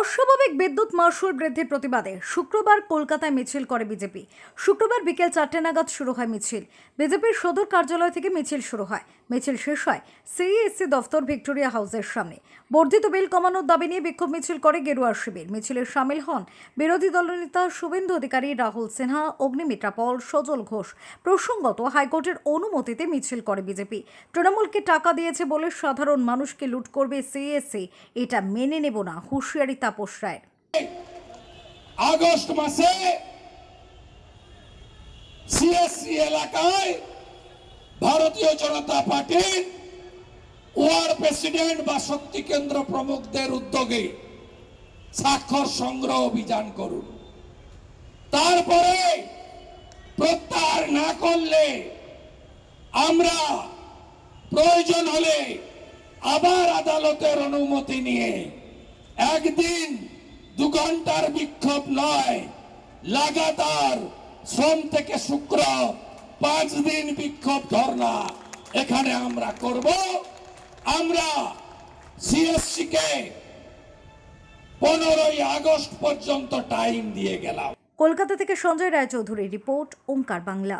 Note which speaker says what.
Speaker 1: অস্বাভাবিক বিদ্যুৎ মাশুল বৃদ্ধির প্রতিবাদে শুক্রবার কলকাতায় মিছিল করে বিজেপি শুক্রবার বিকেল চারটে নাগাদ শুরু হয় মিছিল বিজেপির সদর কার্যালয় থেকে মিছিল শুরু হয় মিছিল শেষ হয় সিইএসসি দফতর ভিক্টোরিয়া হাউসের সামনে বর্ধিত বিল কমানোর দাবি নিয়ে বিক্ষোভ মিছিল করে গেরুয়া শিবির মিছিলে সামিল হন বিরোধী দলনেতা শুভেন্দু অধিকারী রাহুল সিনহা অগ্নিমিত্রা পল সজল ঘোষ প্রসঙ্গত হাইকোর্টের অনুমতিতে মিছিল করে বিজেপি তৃণমূলকে টাকা দিয়েছে বলে সাধারণ মানুষকে লুট করবে সিইএসসি এটা মেনে নেব না হুঁশিয়ারি মন্ত্রী তাপস রায় আগস্ট মাসে
Speaker 2: সিএসসি এলাকায় ভারতীয় জনতা পার্টি ওয়ার প্রেসিডেন্ট বা শক্তি কেন্দ্র প্রমুখদের উদ্যোগে স্বাক্ষর সংগ্রহ অভিযান করুন তারপরে প্রত্যাহার না করলে আমরা প্রয়োজন হলে আবার আদালতের অনুমতি নিয়ে একদিন দু ঘন্টার বিক্ষোভ নয় লাগাতার সোম থেকে শুক্র পাঁচ দিন বিক্ষোভ ধরনা এখানে আমরা করব আমরা সিএসসি কে পনেরোই আগস্ট পর্যন্ত টাইম দিয়ে গেলাম
Speaker 1: কলকাতা থেকে সঞ্জয় রায়চৌধুরীর রিপোর্ট ওঙ্কার বাংলা